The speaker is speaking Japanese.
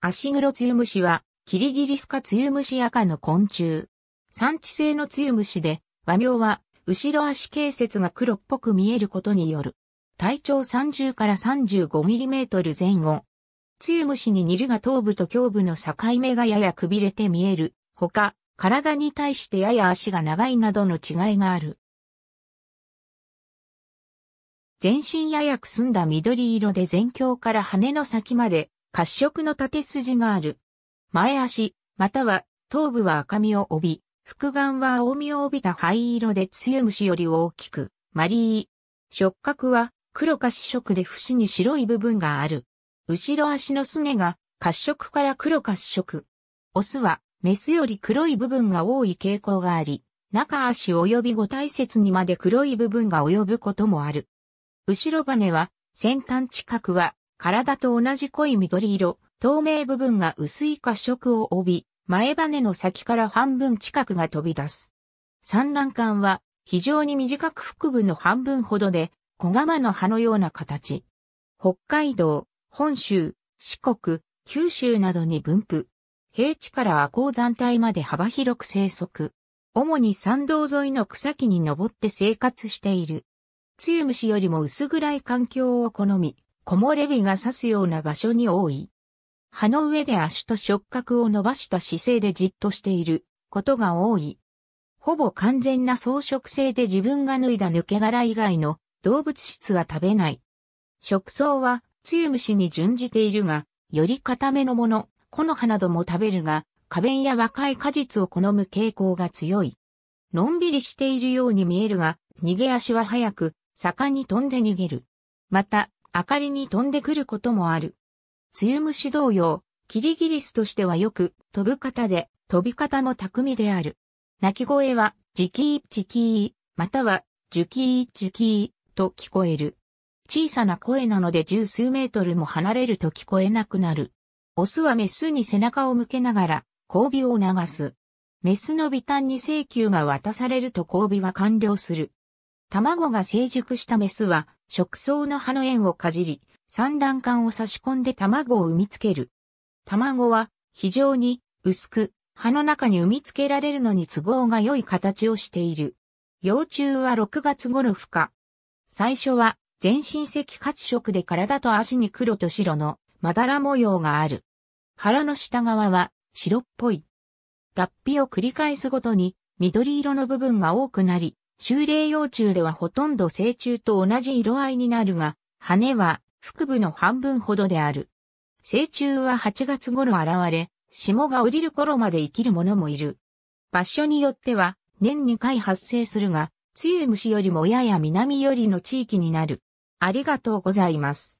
アシグロツユムシは、キリギリスカツユムシ赤の昆虫。産地性のツユムシで、和名は、後ろ足形節が黒っぽく見えることによる。体長30から3 5トル前後。ツユムシにニるが頭部と胸部の境目がややくびれて見える。ほか、体に対してやや足が長いなどの違いがある。全身ややくすんだ緑色で全胸から羽の先まで褐色の縦筋がある。前足、または頭部は赤みを帯び、腹眼は青みを帯びた灰色で強虫より大きく、マリー。触覚は黒か主色で節に白い部分がある。後ろ足のすねが褐色から黒褐色。オスはメスより黒い部分が多い傾向があり、中足及び五体節にまで黒い部分が及ぶこともある。後ろ羽は先端近くは体と同じ濃い緑色、透明部分が薄い褐色を帯び、前羽の先から半分近くが飛び出す。産卵管は非常に短く腹部の半分ほどで、小釜の葉のような形。北海道、本州、四国、九州などに分布。平地から亜鉱山帯まで幅広く生息。主に山道沿いの草木に登って生活している。つゆ虫よりも薄暗い環境を好み、木漏れ日が刺すような場所に多い。葉の上で足と触覚を伸ばした姿勢でじっとしていることが多い。ほぼ完全な草食性で自分が脱いだ抜け殻以外の動物質は食べない。食草は、ツ虫に準じているが、より固めのもの、木の葉なども食べるが、花弁や若い果実を好む傾向が強い。のんびりしているように見えるが、逃げ足は速く、坂に飛んで逃げる。また、明かりに飛んでくることもある。梅雨虫同様、キリギリスとしてはよく飛ぶ方で、飛び方も巧みである。鳴き声は、ジキージキー、または、ジュキージュキーと聞こえる。小さな声なので十数メートルも離れると聞こえなくなる。オスはメスに背中を向けながら、交尾を流す。メスの微端に請求が渡されると交尾は完了する。卵が成熟したメスは食草の葉の縁をかじり、産卵管を差し込んで卵を産みつける。卵は非常に薄く、葉の中に産みつけられるのに都合が良い形をしている。幼虫は6月頃孵化。最初は全身赤褐色で体と足に黒と白のまだら模様がある。腹の下側は白っぽい。脱皮を繰り返すごとに緑色の部分が多くなり、修霊幼虫ではほとんど成虫と同じ色合いになるが、羽は腹部の半分ほどである。成虫は8月頃現れ、霜が降りる頃まで生きるものもいる。場所によっては年2回発生するが、梅雨虫よりもやや南よりの地域になる。ありがとうございます。